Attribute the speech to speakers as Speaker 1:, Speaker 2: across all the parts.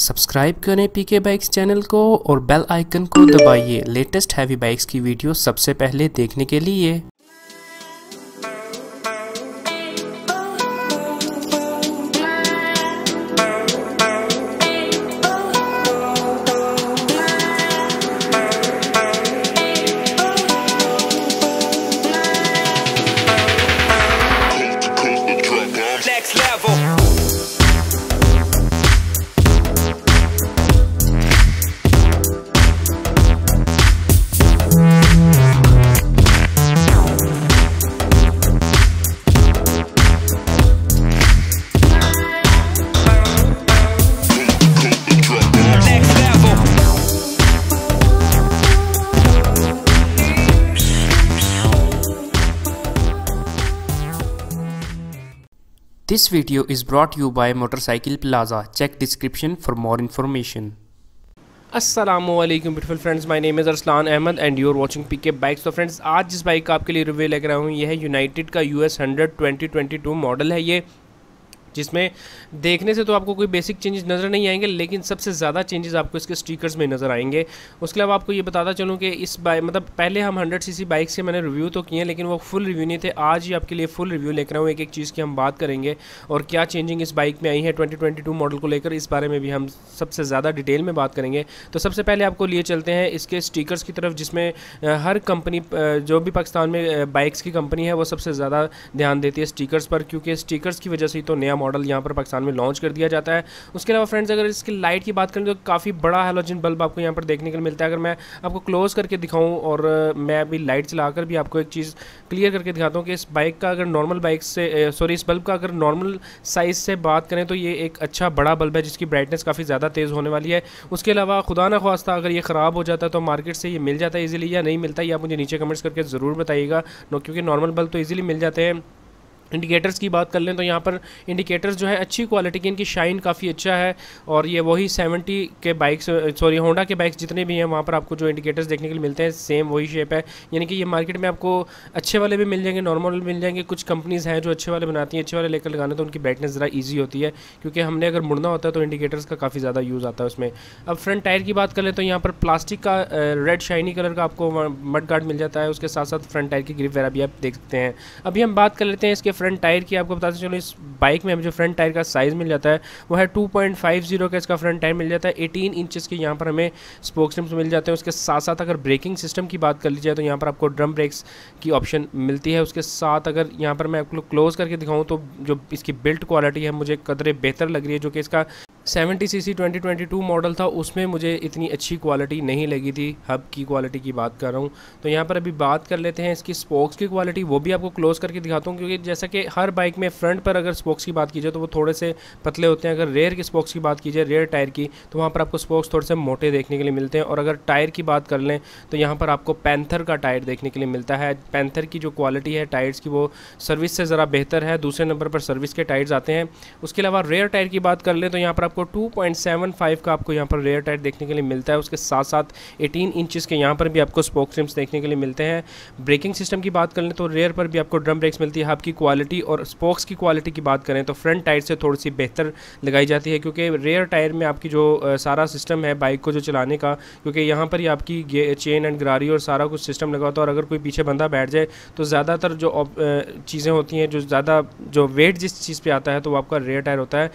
Speaker 1: Subscribe करें पीके bikes channel को और बेल आइकन को दबाइए लेटेस्ट हैवी बाइक्स की वीडियो सबसे पहले देखने के लिए This video is brought to you by Motorcycle Plaza. Check description for more information. असलम beautiful friends my name is Arsalan Ahmed and you're watching watching PK bikes तो फ्रेंड्स आज जिस बाइक का आपके लिए रिव्यू लेकर आया हूँ यह है यूनाइटेड का ट्वेंटी 100 2022 मॉडल है ये जिसमें देखने से तो आपको कोई बेसिक चेंजेस नज़र नहीं आएंगे लेकिन सबसे ज़्यादा चेंजेस आपको इसके स्टिकर्स में नज़र आएंगे उसके अलावा आपको ये बताता चलूँ कि इस बाइक मतलब पहले हम हंड्रेड सी बाइक से मैंने रिव्यू तो किए लेकिन वो फुल रिव्यू नहीं थे आज ही आपके लिए फुल रिव्यू लेकर आऊँ एक एक चीज़ की हम बात करेंगे और क्या चेंजिंग इस बाइक में आई है ट्वेंटी मॉडल को लेकर इस बारे में भी हम सबसे ज़्यादा डिटेल में बात करेंगे तो सबसे पहले आपको लिए चलते हैं इसके स्टीकर्स की तरफ जिसमें हर कंपनी जो भी पाकिस्तान में बाइक्स की कंपनी है वो सबसे ज़्यादा ध्यान देती है स्टीकर्स पर क्योंकि स्टीकर्स की वजह से ही तो नया मॉडल यहाँ पर पाकिस्तान में लॉन्च कर दिया जाता है उसके अलावा फ्रेंड्स अगर इसकी लाइट की बात करें तो काफ़ी बड़ा हेलोजन बल्ब आपको यहाँ पर देखने को मिलता है अगर मैं आपको क्लोज़ करके दिखाऊँ और मैं अभी लाइट चला कर भी आपको एक चीज़ क्लियर करके दिखाता हूँ कि इस बाइक का अगर नॉर्मल बाइक से सॉरी इस बल्ब का अगर नॉर्मल साइज़ से बात करें तो ये एक अच्छा बड़ा बल्ब है जिसकी ब्राइटनेस काफ़ी ज़्यादा तेज़ होने वाली है उसके अलावा खुदा ना खास्ता अगर ये ख़राब हो जाता है तो मार्केट से ये मिल जाता है ईजिली या नहीं मिलता ये आप मुझे नीचे कमेंट्स करके ज़रूर बताइएगा क्योंकि नॉर्मल बल्ब तो ईजिली मिल जाते हैं इंडिकेटर्स की बात कर लें तो यहाँ पर इंडिकेटर्स जो है अच्छी क्वालिटी के इनकी शाइन काफ़ी अच्छा है और ये वही सेवेंटी के बाइक्स सॉरी होंडा के बाइक्स जितने भी हैं वहाँ पर आपको जो इंडिकेटर्स देखने के लिए मिलते हैं सेम वही शेप है यानी कि ये मार्केट में आपको अच्छे वाले भी मिल जाएंगे नॉर्मल मिल जाएंगे कुछ कंपनीज़ हैं जो अच्छे वाले बनाती हैं अच्छे वाले लेकर लगाने तो उनकी बैठने ज़रा ईजी होती है क्योंकि हमने अगर मुड़ना होता है तो इंडिकेटर्स का काफ़ी ज़्यादा यूज़ आता है उसमें अब फ्रंट टायर की बात कर लें तो यहाँ पर प्लास्टिक का रेड शाइनी कलर का आपको मड गार्ड मिल जाता है उसके साथ साथ फ्रंट टायर की ग्रिप वगैरह भी आप देख सकते हैं अभी हम बात कर लेते हैं इसके फ्रंट टायर की आपको बताते चलो इस बाइक में हमें जो फ्रंट टायर का साइज़ मिल जाता है वो है टू पॉइंट फाइव जीरो का इसका फ्रंट टायर मिल जाता है एटीन इंचज़ के यहाँ पर हमें स्पोक्स रिम्स मिल जाते हैं उसके साथ साथ अगर ब्रेकिंग सिस्टम की बात कर ली जाए तो यहाँ पर आपको ड्रम ब्रेक्स की ऑप्शन मिलती है उसके साथ अगर यहाँ पर मैं आपको क्लोज़ करके दिखाऊँ तो जो इसकी बिल्ट क्वालिटी है मुझे कदरे बेहतर लग रही है जो कि इसका seventy C C twenty twenty two model था उसमें मुझे इतनी अच्छी क्वालिटी नहीं लगी थी हब की क्वालिटी की बात कर रहा हूँ तो यहाँ पर अभी बात कर लेते हैं इसकी स्पोक्स की क्वालिटी वो भी आपको क्लोज करके दिखाता हूँ क्योंकि जैसा कि हर बाइक में फ्रंट पर अगर स्पोक्स की बात की जाए तो वो थोड़े से पतले होते हैं अगर रेयर के स्पोक्स की बात की जाए रेयर टायर की तो वहाँ पर आपको स्पोक्स थोड़े से मोटे देखने के लिए मिलते हैं और अगर टायर की बात कर लें तो यहाँ पर आपको पैंथर का टायर देखने के लिए मिलता है पैंथर की जो क्वालिटी है टायर्स की वो सर्विस से ज़रा बेहतर है दूसरे नंबर पर सर्विस के टायर्स आते हैं उसके अलावा रेयर टायर की बात कर लें तो यहाँ पर आपको 2.75 का आपको यहाँ पर रेयर टायर देखने के लिए मिलता है उसके साथ साथ 18 इंचज़ के यहाँ पर भी आपको स्पोक रिम्स देखने के लिए मिलते हैं ब्रेकिंग सिस्टम की बात कर लें तो रेयर पर भी आपको ड्रम ब्रेक्स मिलती है आपकी क्वालिटी और स्पोक्स की क्वालिटी की बात करें तो फ्रंट टायर से थोड़ी सी बेहतर लगाई जाती है क्योंकि रेयर टायर में आपकी जो सारा सिस्टम है बाइक को जो चलाने का क्योंकि यहाँ पर ही आपकी चेन एंड गरारी और सारा कुछ सिस्टम लगा होता है और अगर कोई पीछे बंदा बैठ जाए तो ज़्यादातर जो चीज़ें होती हैं जो ज़्यादा जो वेट जिस चीज़ पर आता है तो वो आपका रेयर टायर होता है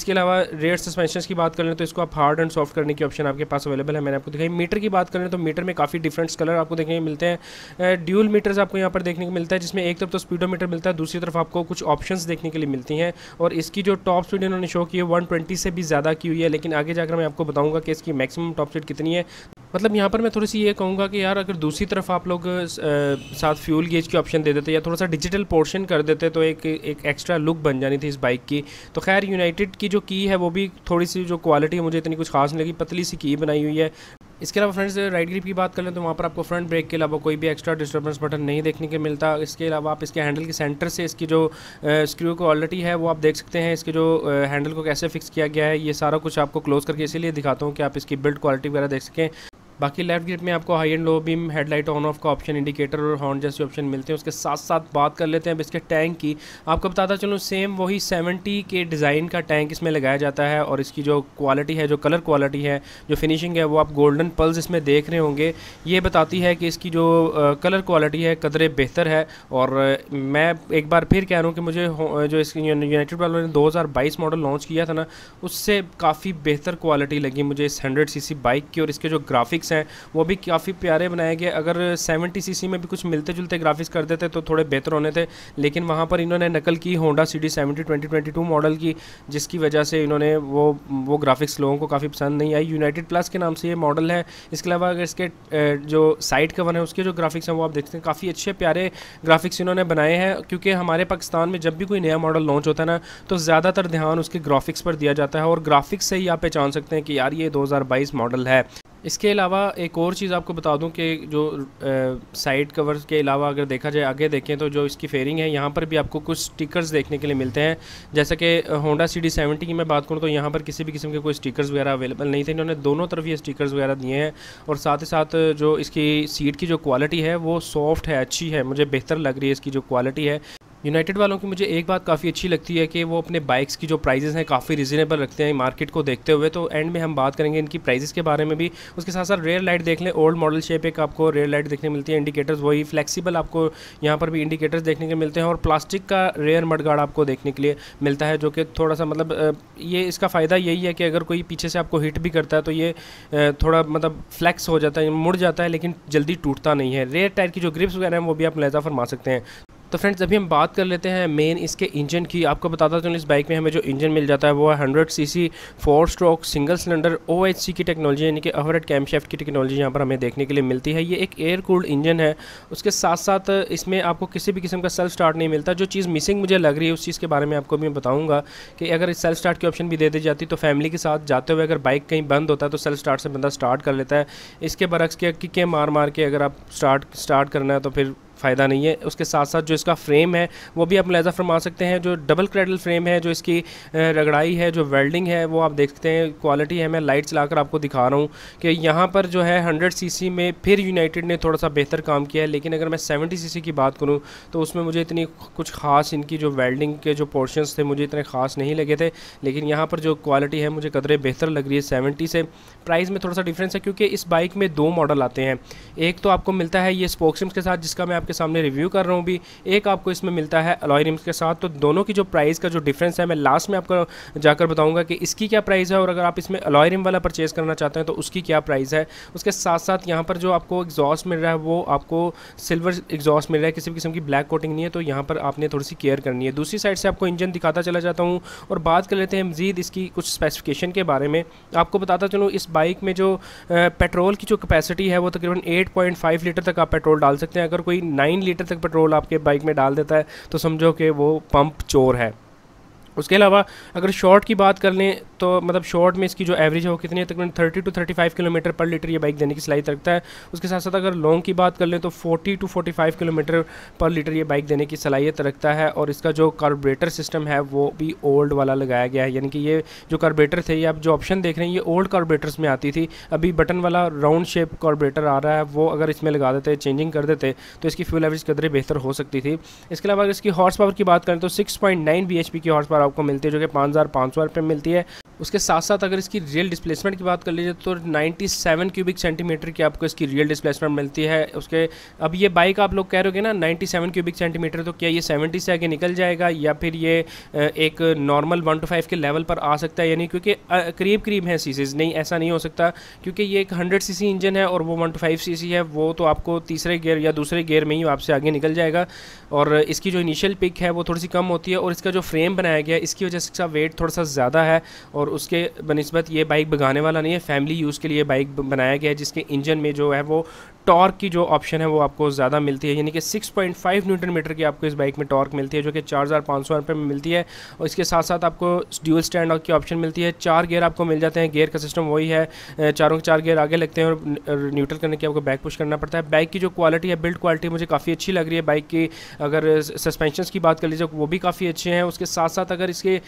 Speaker 1: इसके अलावा रेयर सस्पेंशन की बात कर लें तो इसको आप हार्ड एंड सॉफ्ट करने की ऑप्शन आपके पास अवेलेबल है मैंने आपको दिखाई मीटर की बात करें तो मीटर में काफ़ी डिफरेंट्स कलर आपको देखने को मिलते हैं ड्यूल मीटर्स आपको यहाँ पर देखने को मिलता है जिसमें एक तरफ तो स्पीडो मिलता है दूसरी तरफ आपको कुछ ऑप्शन देखने के लिए मिलती हैं और इसकी जो टॉप स्पीड इन्होंने शो की है वन से भी ज़्यादा की हुई है लेकिन आगे जाकर मैं आपको बताऊँगा कि इसकी मैक्सिमम टॉप स्पीड कितनी है मतलब यहाँ पर मैं थोड़ी सी ये कहूँगा कि यार अगर दूसरी तरफ आप लोग साथ फ्यूल गेज की ऑप्शन दे देते या थोड़ा सा डिजिटल पोर्शन कर देते तो एक एक एक्स्ट्रा लुक बन जानी थी इस बाइक की तो खैर यूनाइटेड की जो की है वो भी थोड़ी सी जो क्वालिटी है मुझे इतनी कुछ खास नहीं लगी पतली सी की बनाई हुई है इसके अलावा फ्रेंड्स राइट ग्रिप की बात कर लें तो वहाँ पर आपको फ्रंट ब्रेक के अलावा कोई भी एक्स्ट्रा डिस्टर्बेंस बटन नहीं देखने के मिलता इसके अलावा आप इसके हैंडल के सेंटर से इसकी जो स्क्रू को ऑलरेडी है वो आप देख सकते हैं इसके जो हैंडल को कैसे फिक्स किया गया है ये सारा कुछ आपको क्लोज करके इसीलिए दिखाता हूँ कि आप इसकी बिल्ड क्वालिटी वगैरह देख सकें बाकी लेफ्ट ग्रिप में आपको high and low beam headlight on off का ऑप्शन इंडिकेटर और हॉर्न जैसे ऑप्शन मिलते हैं उसके साथ साथ बात कर लेते हैं अब इसके टैंक की आपको बताता चलूँ सेम वही सेवेंटी के डिज़ाइन का टैंक इसमें लगाया जाता है और इसकी जो क्वालिटी है जो कलर क्वालिटी है जो फिनिशिंग है वो आप गोल्डन पल्स इसमें देख रहे होंगे ये बताती है कि इसकी जो कलर क्वालिटी है कदरे बेहतर है और मैं एक बार फिर कह रहा हूँ कि मुझे जो इसकी यूनाइटेड वेलर ने 2022 मॉडल लॉन्च किया था ना उससे काफ़ी बेहतर क्वालिटी लगी मुझे इस हंड्रेड सी बाइक की और इसके जो ग्राफिक्स हैं वो भी काफ़ी प्यारे बनाए गए अगर सेवेंटी सी में भी कुछ मिलते जुलते ग्राफिक्स कर देते तो थोड़े बेहतर होने थे लेकिन वहाँ पर इन्होंने नकल की Honda C D seventy model की जिसकी वजह से इन्होंने वो वो ग्राफिक्स लोगों को काफ़ी पसंद नहीं आई यूनाइटेड प्लस के नाम से ये मॉडल है इसके अलावा अगर इसके जो साइड कवर है उसके जो ग्राफिक्स हैं वो आप देखते हैं काफ़ी अच्छे प्यारे ग्राफिक्स इन्होंने बनाए हैं क्योंकि हमारे पाकिस्तान में जब भी कोई नया मॉडल लॉन्च होता है ना तो ज़्यादातर ध्यान उसके ग्राफिक्स पर दिया जाता है और ग्राफिक्स से ही आप पहचान सकते हैं कि यार ये 2022 मॉडल है इसके अलावा एक और चीज़ आपको बता दूं कि जो साइड कवर के अलावा अगर देखा जाए आगे देखें तो जो इसकी फेयरिंग है यहाँ पर भी आपको कुछ स्टिकर्स देखने के लिए मिलते हैं जैसा कि होंडा सी डी सेवेंटी की मैं बात करूँ तो यहाँ पर किसी भी किस्म के कोई स्टिकर्स वगैरह अवेलेबल नहीं थे इन्होंने दोनों तरफ ये स्टिकर्स वगैरह दिए हैं और साथ ही साथ जो इसकी सीट की जो क्वालिटी है वो सॉफ्ट है अच्छी है मुझे बेहतर लग रही है इसकी जो क्वालिटी है यूनाइटेड वालों की मुझे एक बात काफ़ी अच्छी लगती है कि वो अपने बाइक्स की जो प्राइजेज़ हैं काफ़ी रिजनेबल रखते हैं मार्केट को देखते हुए तो एंड में हम बात करेंगे इनकी प्राइजेस के बारे में भी उसके साथ साथ रेयर लाइट देख लें ओल्ड मॉडल शेप एक आपको रेयर लाइट देखने मिलती है इंडिकेटर्स वही फ्लेक्सीबल आपको यहाँ पर भी इंडिकेटर्स देखने के मिलते हैं और प्लास्टिक का रेयर मडगार्ड आपको देखने के लिए मिलता है जो कि थोड़ा सा मतलब ये इसका फ़ायदा यही है कि अगर कोई पीछे से आपको हिट भी करता है तो ये थोड़ा मतलब फ्लैक्स हो जाता है मुड़ जाता है लेकिन जल्दी टूटता नहीं है रेयर टायर की जो ग्रिप्स वगैरह हैं वो भी आप लहजा फरमा सकते हैं तो फ्रेंड्स अभी हम बात कर लेते हैं मेन इसके इंजन की आपको बताता चलूँ इस बाइक में हमें जो इंजन मिल जाता है वो है hundred C C four stroke single cylinder O H C की टेक्नोलॉजी यानी कि कैम कैमशेफ्ट की टेक्नोलॉजी यहाँ पर हमें देखने के लिए मिलती है ये एक एयर कूल्ड इंजन है उसके साथ साथ इसमें आपको किसी भी किस्म का सेल्फ स्टार्ट नहीं मिलता जो चीज़ मिसिंग मुझे लग रही है उस चीज़ के बारे में आपको भी बताऊँगा कि अगर सेल्फ स्टार्ट की ऑप्शन भी दे दी जाती तो फैमिली के साथ जाते हुए अगर बाइक कहीं बंद होता है तो सेल्फ स्टार्ट से बंदा स्टार्ट कर लेता है इसके बरक्स के मार मार के अगर आप स्टार्ट स्टार्ट करना है तो फिर फ़ायदा नहीं है उसके साथ साथ जो इसका फ्रेम है वो भी आप लहजा फरमा सकते हैं जो डबल क्रेडल फ्रेम है जो इसकी रगड़ाई है जो वेल्डिंग है वो आप देखते हैं क्वालिटी है मैं लाइट चला आपको दिखा रहा हूँ कि यहाँ पर जो है हंड्रेड सी में फिर यूनाइटेड ने थोड़ा सा बेहतर काम किया है लेकिन अगर मैं सेवेंटी सी की बात करूँ तो उसमें मुझे इतनी कुछ ख़ास इनकी जो वेल्डिंग के जो पोर्शन थे मुझे इतने ख़ास नहीं लगे थे लेकिन यहाँ पर जो क्वालिटी है मुझे कदरे बेहतर लग रही है सेवेंटी से प्राइस में थोड़ा सा डिफरेंस है क्योंकि इस बाइक में दो मॉडल आते हैं एक तो आपको मिलता है ये स्पोक्सम्स के साथ जिसका मैं आपके आपके सामने रिव्यू कर रहा हूँ भी एक आपको इसमें मिलता है अलॉय रिम्स के साथ तो दोनों की जो प्राइस का जो डिफरेंस है मैं लास्ट में आपको जाकर बताऊँगा कि इसकी क्या प्राइस है और अगर आप इसमें अलॉय रिम वाला परचेज़ करना चाहते हैं तो उसकी क्या प्राइस है उसके साथ साथ यहाँ पर जो आपको एग्जॉस्ट मिल रहा है वो आपको सिल्वर एग्जॉस्ट मिल रहा है किसी भी किस्म की ब्लैक कोटिंग नहीं है तो यहाँ पर आपने थोड़ी सी केयर करनी है दूसरी साइड से आपको इंजन दिखाता चला जाता हूँ और बात कर लेते हैं मज़ीद इसकी कुछ स्पेसिफिकेशन के बारे में आपको बताता चलूँ इस बाइक में जो पेट्रोल की जो कैपेसिटी है वो तकरीबन 8.5 लीटर तक आप पेट्रोल डाल सकते हैं अगर कोई नाइन लीटर तक पेट्रोल आपके बाइक में डाल देता है तो समझो कि वो पंप चोर है उसके अलावा अगर शॉर्ट की बात कर लें तो मतलब शॉर्ट में इसकी जो एवरेज है वो कितनी है तकरीबन thirty to thirty five kilometre per litre ये बाइक देने की सलाहित रखता है उसके साथ साथ अगर लॉन्ग की बात कर लें तो forty to forty five kilometre per litre ये बाइक देने की सलाहियत रखता है और इसका जो कार्बोरेटर सिस्टम है वो भी ओल्ड वाला लगाया गया है यानी कि ये जो कार्बोरेटर थे ये आप जो ऑप्शन देख रहे हैं ये ओल्ड कार्बोरेटर्स में आती थी अभी बटन वाला राउंड शेप कार्बोरेटर आ रहा है वो अगर इसमें लगा देते चेंजिंग कर देते तो इसकी फ्यूल एवरेज कदरें बेहतर हो सकती थी इसके अलावा अगर इसकी हॉर्स पावर की बात करें तो six point nine B H P की हॉर्स पावर आपको मिलती है जो कि पाँच हज़ार पाँच सौ रुपये मिलती है उसके साथ साथ अगर इसकी रियल डिस्प्लेसमेंट की बात कर लीजिए तो 97 क्यूबिक सेंटीमीटर की आपको इसकी रियल डिस्प्लेसमेंट मिलती है उसके अब ये बाइक आप लोग कह रहे हो ना 97 क्यूबिक सेंटीमीटर तो क्या ये 70 से आगे निकल जाएगा या फिर ये एक नॉर्मल वन टू फाइव के लेवल पर आ सकता है यानी क्योंकि करीब करीब है सीसीज नहीं ऐसा नहीं हो सकता क्योंकि ये एक हंड्रेड सी इंजन है और वो वन टू फाइव सी है वो तो आपको तीसरे गेयर या दूसरे गेयर में ही आपसे आगे निकल जाएगा और इसकी जो इनिशियल पिक है वो थोड़ी सी कम होती है और इसका जो फ्रेम बनाया गया इसकी वजह से इसका वेट थोड़ा सा ज़्यादा है और उसके बनस्बत ये बाइक भगाने वाला नहीं है फैमिली यूज़ के लिए बाइक बनाया गया है जिसके इंजन में जो है वो टॉर्क की जो ऑप्शन है वो आपको ज़्यादा मिलती है यानी कि 6.5 न्यूटन मीटर की आपको इस बाइक में टॉर्क मिलती है जो कि चार हज़ार पाँच सौ रुपये में मिलती है और इसके साथ साथ आपको ड्यूल स्टैंड की ऑप्शन मिलती है चार गेयर आपको मिल जाते हैं गेयर का सिस्टम वही है चारों के चार गेयर आगे लगते हैं और न्यूट्रल करने के आपको बैक पुश करना पड़ता है बाइक की जो क्वालिटी है बिल्ड क्वालिटी मुझे काफ़ी अच्छी लग रही है बाइक की अगर सस्पेंशन की बात कर लीजिए वो भी काफ़ी अच्छे हैं उसके साथ साथ अगर इसके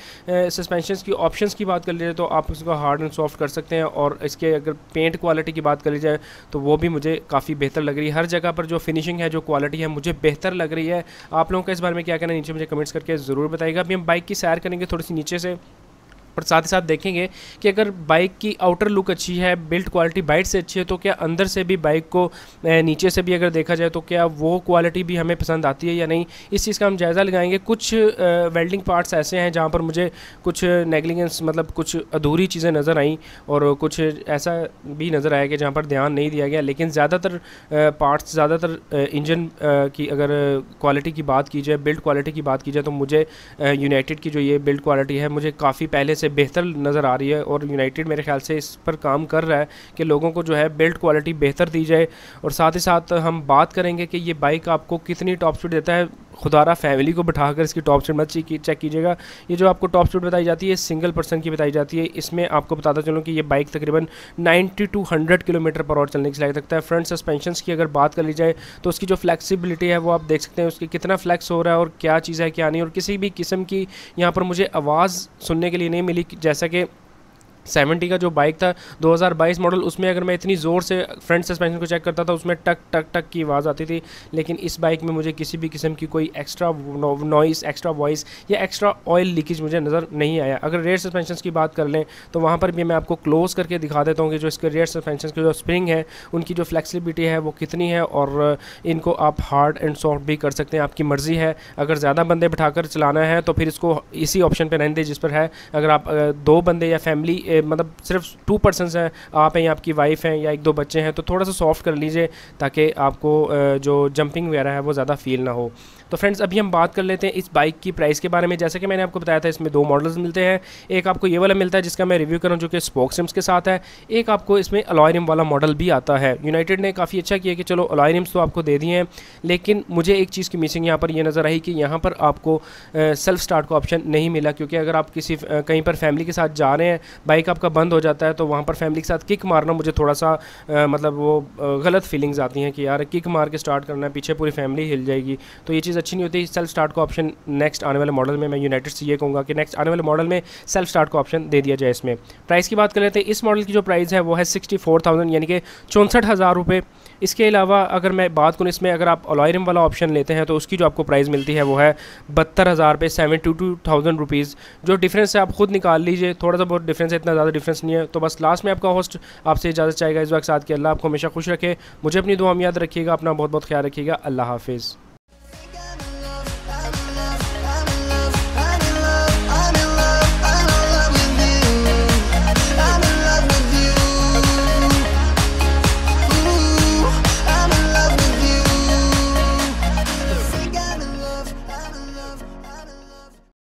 Speaker 1: सस्पेंशन की ऑप्शन की बात कर लीजिए तो आप उसको हार्ड एंड सॉफ्ट कर सकते हैं और इसके अगर पेंट क्वालिटी की बात कर लीजिए तो वो भी मुझे काफ़ी काफ़ी बेहतर लग रही है हर जगह पर जो फिनिशिंग है जो क्वालिटी है मुझे बेहतर लग रही है आप लोगों का इस बारे में क्या कहना नीचे मुझे कमेंट्स करके ज़रूर बताइएगा अभी हम बाइक की सैर करेंगे थोड़ी सी नीचे से पर साथ ही साथ देखेंगे कि अगर बाइक की आउटर लुक अच्छी है बिल्ट क्वालिटी बाइट से अच्छी है तो क्या अंदर से भी बाइक को नीचे से भी अगर देखा जाए तो क्या वो क्वालिटी भी हमें पसंद आती है या नहीं इस चीज़ का हम जायज़ा लगाएंगे कुछ वेल्डिंग पार्ट्स ऐसे हैं जहाँ पर मुझे कुछ नेगलिगेंस मतलब कुछ अधूरी चीज़ें नज़र आई और कुछ ऐसा भी नज़र आया कि जहाँ पर ध्यान नहीं दिया गया लेकिन ज़्यादातर पार्ट्स ज़्यादातर इंजन की अगर क्वालिटी की बात की जाए बिल्ड क्वालिटी की बात की जाए तो मुझे यूनाइटेड की जो ये बिल्ड क्वालिटी है मुझे काफ़ी पहले से से बेहतर नज़र आ रही है और यूनाइटेड मेरे ख्याल से इस पर काम कर रहा है कि लोगों को जो है बिल्ड क्वालिटी बेहतर दी जाए और साथ ही साथ हम बात करेंगे कि ये बाइक आपको कितनी टॉप स्पीड देता है खुदारा फैमिली को बिठाकर इसकी टॉप स्पीड मत चेक कीजिएगा ये जो आपको टॉप स्पीड बताई जाती है सिंगल पर्सन की बताई जाती है इसमें आपको बताता चलूँ कि ये बाइक तकरीबन ninety to hundred kilometre per hour चलने की लाइक रखता है फ्रंट सस्पेंशन की अगर बात कर ली जाए तो उसकी जो फ्लैक्सीबिलिटी है वो आप देख सकते हैं उसकी कितना फ्लैक्स हो रहा है और क्या चीज़ है क्या नहीं और किसी भी किस्म की यहाँ पर मुझे आवाज़ सुनने के लिए नहीं मिली जैसा कि सेवेंटी का जो बाइक था 2022 मॉडल उसमें अगर मैं इतनी ज़ोर से फ्रंट सस्पेंशन को चेक करता था उसमें टक टक टक की आवाज़ आती थी लेकिन इस बाइक में मुझे किसी भी किस्म की कोई एक्स्ट्रा नॉइस एक्स्ट्रा वॉइस या एक्स्ट्रा ऑयल लीकेज मुझे नज़र नहीं आया अगर रेयर सस्पेंशन की बात कर लें तो वहाँ पर भी मैं आपको क्लोज़ करके दिखा देता हूँ कि जो इसके रेयर सस्पेंशन के जो स्प्रिंग है उनकी जो फ़्लैक्सीबिलिटी है वो कितनी है और इनको आप हार्ड एंड सॉफ्ट भी कर सकते हैं आपकी मर्ज़ी है अगर ज़्यादा बंदे बैठा चलाना है तो फिर इसको इसी ऑप्शन पर रहने दें जिस पर है अगर आप दो बंदे या फैमिली मतलब सिर्फ टू पर्सनस हैं आप हैं या आपकी वाइफ हैं या एक दो बच्चे हैं तो थोड़ा सा सॉफ्ट कर लीजिए ताकि आपको जो जंपिंग वगैरह है वो ज़्यादा फील ना हो तो फ्रेंड्स अभी हम बात कर लेते हैं इस बाइक की प्राइस के बारे में जैसे कि मैंने आपको बताया था इसमें दो मॉडल्स मिलते हैं एक आपको ये वाला मिलता है जिसका मैं रिव्यू करूँ जो कि स्पोक के साथ है एक आपको इसमें अलॉयरिम वाला मॉडल भी आता है यूनाइटेड ने काफ़ी अच्छा किया कि चलो अलॉयरिम्स तो आपको दे दिए हैं लेकिन मुझे एक चीज़ की मिसिंग यहाँ पर यह नज़र आई कि यहाँ पर आपको सेल्फ स्टार्ट का ऑप्शन नहीं मिला क्योंकि अगर आप किसी कहीं पर फैमिली के साथ जा रहे हैं बाइक आपका बंद हो जाता है तो वहाँ पर फैमिली के साथ किक मारना मुझे थोड़ा सा मतलब वो गलत फीलिंग्स आती हैं कि यार किक मार के स्टार्ट करना है पीछे पूरी फैमिली हिल जाएगी तो ये चीज़ चीज़ अच्छी नहीं होती सेल्फ स्टार्ट का ऑप्शन नेक्स्ट आने वाले मॉडल में मैं यूनाइटेड से ये कहूँगा कि नेक्स्ट आने वाले मॉडल में सेल्फ स्टार्ट का ऑप्शन दे दिया जाए इसमें प्राइस की बात कर लेते हैं इस मॉडल की जो प्राइस है वो है सिक्सटी फोर थाउजेंड यानी कि चौंसठ हज़ार रुपये इसके अलावा अगर मैं बात करूँ इसमें अगर आप अलॉयरम वाला ऑप्शन लेते हैं तो उसकी जो आपको प्राइस मिलती है वो है बहत्तर हज़ार रुपये सेवेंटी टू थाउजेंड रुपीज़ जो डिफरेंस है आप खुद निकाल लीजिए थोड़ा सा बहुत डिफरेंस है इतना ज़्यादा डिफरेंस नहीं है तो बस लास्ट में आपका होस्ट आपसे इजाज़त चाहेगा इस वक्त साथ के अल्लाह आपको हमेशा खुश रखे मुझे अपनी दुआ याद रखिएगा अपना बहुत बहुत ख्याल रखिएगा अल्लाह हाफिज़